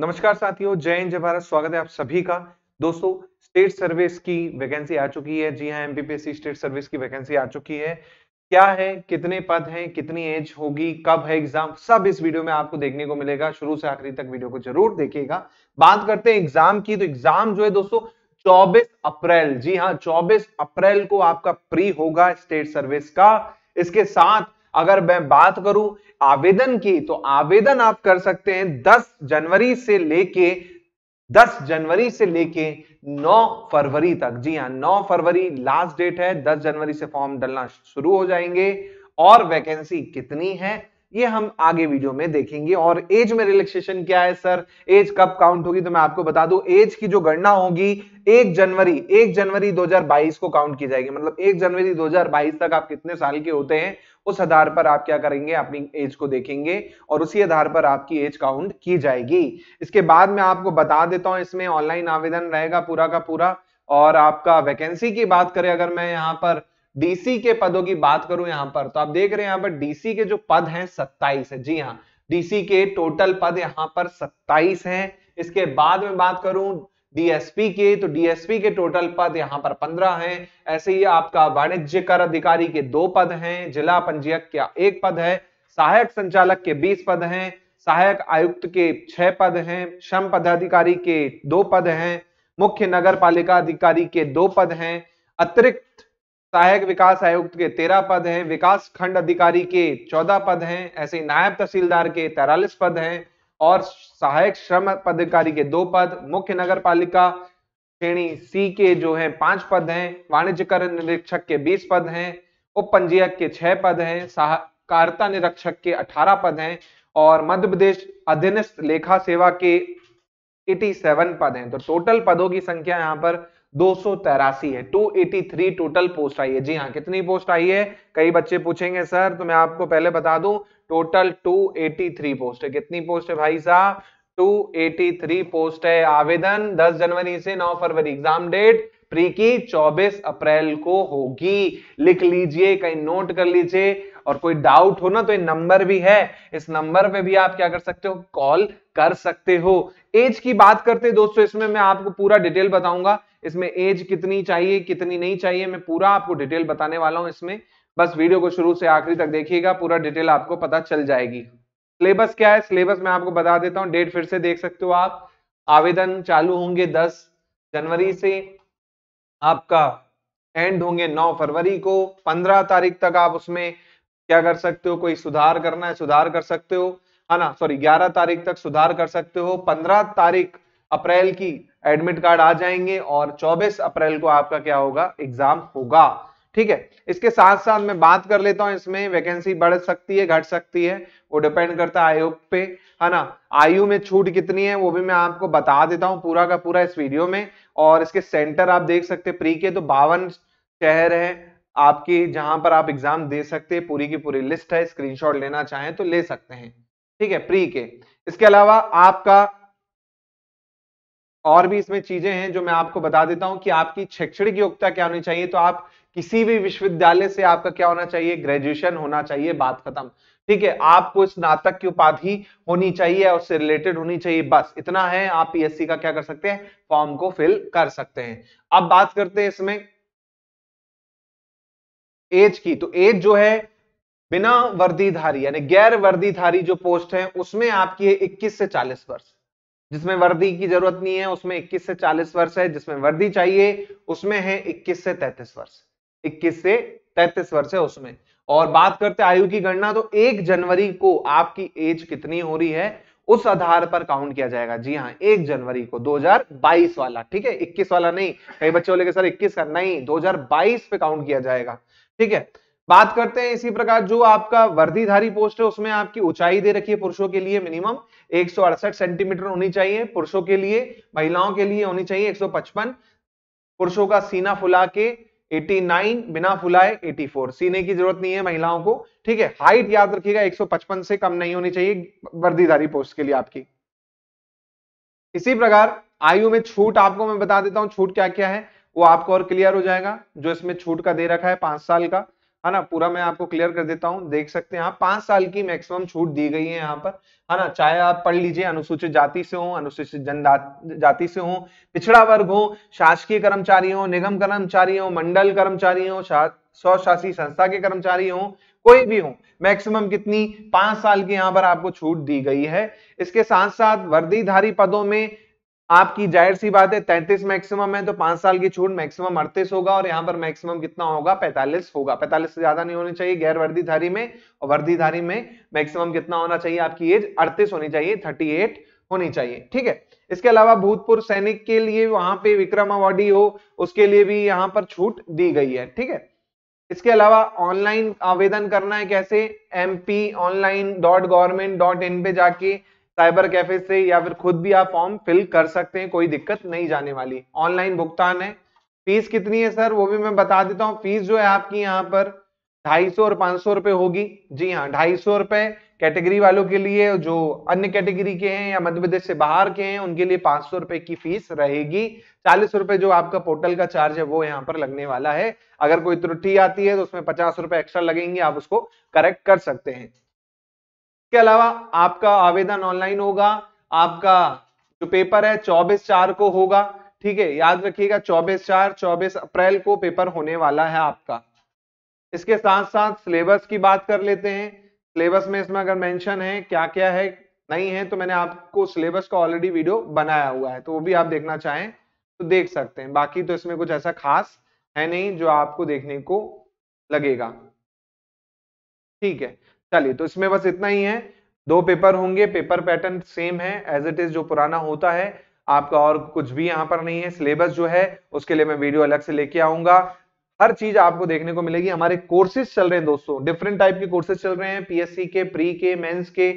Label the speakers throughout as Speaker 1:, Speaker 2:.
Speaker 1: नमस्कार साथियों जय हिंद जय भारत स्वागत है आप सभी का दोस्तों स्टेट सर्विस की वैकेंसी आ चुकी है जी हाँ एमपीपीएससी स्टेट सर्विस की वैकेंसी आ चुकी है क्या है कितने पद हैं कितनी एज होगी कब है एग्जाम सब इस वीडियो में आपको देखने को मिलेगा शुरू से आखिरी तक वीडियो को जरूर देखिएगा बात करते हैं एग्जाम की तो एग्जाम जो है दोस्तों चौबीस अप्रैल जी हाँ चौबीस अप्रैल को आपका प्री होगा स्टेट सर्विस का इसके साथ अगर मैं बात करूं आवेदन की तो आवेदन आप कर सकते हैं 10 जनवरी से लेके 10 जनवरी से लेके 9 फरवरी तक जी हाँ 9 फरवरी लास्ट डेट है 10 जनवरी से फॉर्म डलना शुरू हो जाएंगे और वैकेंसी कितनी है ये हम आगे वीडियो में देखेंगे और एज में रिलैक्सेशन क्या है सर एज कब काउंट होगी तो मैं आपको बता दूं एज की जो गणना होगी एक जनवरी एक जनवरी 2022 को काउंट की जाएगी मतलब एक जनवरी 2022 तक आप कितने साल के होते हैं उस आधार पर आप क्या करेंगे अपनी एज को देखेंगे और उसी आधार पर आपकी एज काउंट की जाएगी इसके बाद में आपको बता देता हूं इसमें ऑनलाइन आवेदन रहेगा पूरा का पूरा और आपका वैकेंसी की बात करें अगर मैं यहाँ पर डीसी के पदों की बात करूं यहां पर तो आप देख रहे हैं यहां पर डीसी के जो पद हैं सत्ताईस है जी हाँ डीसी के टोटल पद यहां पर सत्ताईस हैं इसके बाद में बात करूं डीएसपी के तो डीएसपी के टोटल पद यहाँ पर पंद्रह हैं ऐसे ही आपका वाणिज्य कर अधिकारी के दो पद हैं जिला पंजीयक के एक पद है सहायक संचालक के बीस पद हैं सहायक आयुक्त के छह पद हैं श्रम पदाधिकारी के दो पद हैं मुख्य नगर पालिका अधिकारी के दो पद हैं अतिरिक्त सहायक विकास आयुक्त के तेरह पद हैं विकास खंड अधिकारी के चौदह पद हैं ऐसे ही नायब तहसीलदार के तैरालीस पद हैं और सहायक श्रम पदाधिकारी के दो पद मुख्य नगर पालिका श्रेणी सी के जो है पांच पद हैं वाणिज्य कर निरीक्षक के बीस पद हैं उप पंजीयक के छह पद हैं सहकारिता निरीक्षक के अठारह पद हैं और मध्य प्रदेश अधीनस्थ लेखा सेवा के सेवन पद हैं तो टोटल पदों की संख्या यहाँ पर दो है 283 टोटल पोस्ट आई है जी हाँ कितनी पोस्ट आई है कई बच्चे पूछेंगे सर तो मैं आपको पहले बता दूं टोटल 283 पोस्ट है कितनी पोस्ट है भाई साहब 283 पोस्ट है आवेदन 10 जनवरी से 9 फरवरी एग्जाम डेट प्री की 24 अप्रैल को होगी लिख लीजिए कहीं नोट कर लीजिए और कोई डाउट हो ना तो ये नंबर भी है इस नंबर पे भी आप क्या कर सकते हो कॉल कर सकते हो एज की बात करते दोस्तों इसमें मैं आपको पूरा डिटेल बताऊंगा इसमें एज कितनी चाहिए कितनी नहीं चाहिए मैं पूरा आपको डिटेल बताने वाला हूं इसमें बस वीडियो को शुरू से आखिरी तक देखिएगा पूरा डिटेल आपको पता चल जाएगी सिलेबस क्या है सिलेबस मैं आपको बता देता हूँ डेट फिर से देख सकते हो आप आवेदन चालू होंगे दस जनवरी से आपका एंड होंगे 9 फरवरी को 15 तारीख तक आप उसमें क्या कर सकते हो कोई सुधार करना है सुधार कर सकते हो है हाँ ना सॉरी 11 तारीख तक सुधार कर सकते हो 15 तारीख अप्रैल की एडमिट कार्ड आ जाएंगे और 24 अप्रैल को आपका क्या होगा एग्जाम होगा ठीक है इसके साथ साथ मैं बात कर लेता हूं इसमें वैकेंसी बढ़ सकती है घट सकती है वो डिपेंड करता है आयोग पे है ना आयु में छूट कितनी है वो भी मैं आपको बता देता हूं पूरा का पूरा इस वीडियो में और इसके सेंटर आप देख सकते हैं प्री के तो बावन शहर है आपकी जहां पर आप एग्जाम दे सकते हैं पूरी की पूरी लिस्ट है स्क्रीनशॉट लेना चाहें तो ले सकते हैं ठीक है प्री के इसके अलावा आपका और भी इसमें चीजें हैं जो मैं आपको बता देता हूं कि आपकी शैक्षणिक योग्यता क्या होनी चाहिए तो आप किसी भी विश्वविद्यालय से आपका क्या होना चाहिए ग्रेजुएशन होना चाहिए बात खत्म ठीक है आपको स्नातक की उपाधि होनी चाहिए और उससे रिलेटेड होनी चाहिए बस इतना है आप पीएससी का क्या कर सकते हैं फॉर्म को फिल कर सकते हैं अब बात करते हैं इसमें एज की तो एज जो है बिना वर्दीधारी यानी गैर वर्दीधारी जो पोस्ट है उसमें आपकी है 21 से 40 वर्ष जिसमें वर्दी की जरूरत नहीं है उसमें 21 से 40 वर्ष है जिसमें वर्दी चाहिए उसमें है 21 से 33 वर्ष 21 से 33 वर्ष है उसमें और बात करते आयु की गणना तो 1 जनवरी को आपकी एज कितनी हो रही है उस आधार पर काउंट किया जाएगा जी हाँ एक जनवरी को 2022 वाला ठीक है 21 वाला नहीं कई बच्चे बोले सर 21 का नहीं 2022 पे काउंट किया जाएगा ठीक है बात करते हैं इसी प्रकार जो आपका वर्दीधारी पोस्ट है उसमें आपकी ऊंचाई दे रखी है पुरुषों के लिए मिनिमम एक सेंटीमीटर होनी चाहिए पुरुषों के लिए महिलाओं के लिए होनी चाहिए 155 पुरुषों का सीना फुला के 89 बिना फुलाए 84 सीने की जरूरत नहीं है महिलाओं को ठीक है हाइट याद रखिएगा 155 से कम नहीं होनी चाहिए वर्दीधारी पोस्ट के लिए आपकी इसी प्रकार आयु में छूट आपको मैं बता देता हूं छूट क्या क्या है वो आपको और क्लियर हो जाएगा जो इसमें छूट का दे रखा है पांच साल का है हाँ ना पूरा मैं आपको क्लियर कर देता हूँ देख सकते हैं आप पांच साल की मैक्सिमम छूट दी गई है यहाँ पर है हाँ ना चाहे आप पढ़ लीजिए अनुसूचित जाति से हो अनुसूचित जनजाति से हो पिछड़ा वर्ग हो शासकीय कर्मचारी हो निगम कर्मचारी हो मंडल कर्मचारी हो स्वशासी संस्था के कर्मचारी हो कोई भी हो मैक्सिमम कितनी पांच साल की यहाँ पर आपको छूट दी गई है इसके साथ साथ वर्दीधारी पदों में आपकी जाहिर सी बात है तैतीस मैक्सिमम है तो पांच साल की छूट मैक्सिमम अड़तीस होगा और यहां पर मैक्सिमम कितना होगा पैंतालीस होगा पैंतालीस से ज्यादा नहीं होनी चाहिए गैर वर्दीधारी में और वर्दीधारी में मैक्सिमम कितना होना चाहिए आपकी एज अड़तीस होनी चाहिए थर्टी एट होनी चाहिए ठीक है इसके अलावा भूतपूर्व सैनिक के लिए वहां पे विक्रम अवार्डी हो उसके लिए भी यहाँ पर छूट दी गई है ठीक है इसके अलावा ऑनलाइन आवेदन करना है कैसे एम पे जाके साइबर कैफे से या फिर खुद भी आप फॉर्म फिल कर सकते हैं कोई दिक्कत नहीं जाने वाली ऑनलाइन भुगतान है फीस कितनी है सर वो भी मैं बता देता हूँ फीस जो है आपकी यहाँ पर ढाई सौ और पांच सौ रुपए होगी जी हाँ ढाई सौ रुपए कैटेगरी वालों के लिए जो अन्य कैटेगरी के हैं या मध्य प्रदेश से बाहर के हैं उनके लिए पांच सौ रुपए की फीस रहेगी चालीस रुपए जो आपका पोर्टल का चार्ज है वो यहाँ पर लगने वाला है अगर कोई त्रुटि आती है तो उसमें पचास रुपए एक्स्ट्रा लगेंगे आप उसको करेक्ट कर सकते हैं इसके अलावा आपका आवेदन ऑनलाइन होगा आपका जो पेपर है चौबीस चार को होगा ठीक है याद रखिएगा चौबीस चार चौबीस अप्रैल को पेपर होने वाला है आपका इसके साथ साथ सिलेबस की बात कर लेते हैं सिलेबस में इसमें अगर मेंशन है क्या क्या है नहीं है तो मैंने आपको सिलेबस का ऑलरेडी वीडियो बनाया हुआ है तो वो भी आप देखना चाहें तो देख सकते हैं बाकी तो इसमें कुछ ऐसा खास है नहीं जो आपको देखने को लगेगा ठीक है चलिए तो इसमें बस इतना ही है दो पेपर होंगे पेपर पैटर्न सेम है एज इट इज जो पुराना होता है आपका और कुछ भी यहाँ पर नहीं है सिलेबस जो है उसके लिए मैं वीडियो अलग से लेके आऊंगा हर चीज आपको देखने को मिलेगी हमारे कोर्सेज चल रहे हैं दोस्तों डिफरेंट टाइप के कोर्सेज चल रहे हैं पीएससी के प्री के मेंस के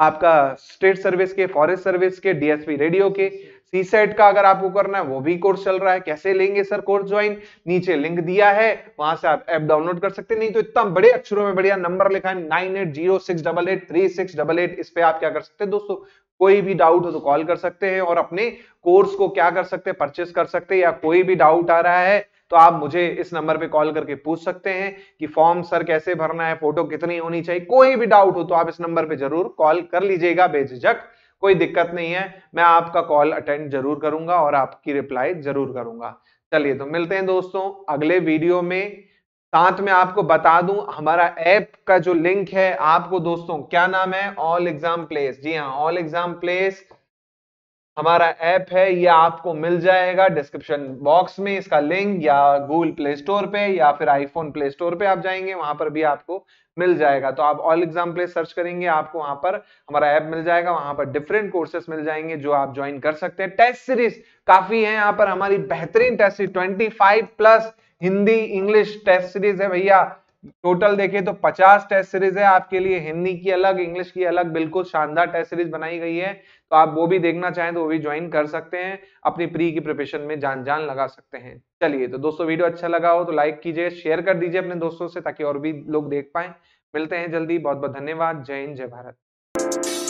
Speaker 1: आपका स्टेट सर्विस के फॉरेस्ट सर्विस के डीएसपी रेडियो के सी सेट का अगर आपको करना है वो भी कोर्स चल रहा है कैसे लेंगे सर कोर्स ज्वाइन नीचे लिंक दिया है वहां से आप ऐप डाउनलोड कर सकते नहीं तो इतना बड़े अक्षरों में बढ़िया नंबर लिखा है nine eight zero six double eight three six double eight इस पे आप क्या कर सकते हैं दोस्तों कोई भी डाउट हो तो कॉल कर सकते हैं और अपने कोर्स को क्या कर सकते हैं परचेस कर सकते हैं या कोई भी डाउट आ रहा है तो आप मुझे इस नंबर पे कॉल करके पूछ सकते हैं कि फॉर्म सर कैसे भरना है फोटो कितनी होनी चाहिए कोई भी डाउट हो तो आप इस नंबर पे जरूर कॉल कर लीजिएगा बेझिझक कोई दिक्कत नहीं है मैं आपका कॉल अटेंड जरूर करूंगा और आपकी रिप्लाई जरूर करूंगा चलिए तो मिलते हैं दोस्तों अगले वीडियो में साथ में आपको बता दूं हमारा ऐप का जो लिंक है आपको दोस्तों क्या नाम है ऑल एग्जाम प्लेस जी हाँ ऑल एग्जाम प्लेस हमारा ऐप है ये आपको मिल जाएगा डिस्क्रिप्शन बॉक्स में इसका लिंक या गूगल प्ले स्टोर पे या फिर आईफोन प्ले स्टोर पे आप जाएंगे वहां पर भी आपको मिल जाएगा तो आप ऑल एग्जाम प्ले सर्च करेंगे आपको वहां पर हमारा ऐप मिल जाएगा वहां पर डिफरेंट कोर्सेस मिल जाएंगे जो आप ज्वाइन कर सकते हैं टेस्ट सीरीज काफी है यहाँ पर हमारी बेहतरीन test series twenty plus Hindi English test series है भैया टोटल देखे तो 50 टेस्ट सीरीज है आपके लिए हिंदी की अलग इंग्लिश की अलग बिल्कुल शानदार टेस्ट सीरीज बनाई गई है तो आप वो भी देखना चाहें तो वो भी ज्वाइन कर सकते हैं अपनी प्री की प्रिपरेशन में जान जान लगा सकते हैं चलिए तो दोस्तों वीडियो अच्छा लगा हो तो लाइक कीजिए शेयर कर दीजिए अपने दोस्तों से ताकि और भी लोग देख पाए मिलते हैं जल्दी बहुत बहुत धन्यवाद जय हिंद जय भारत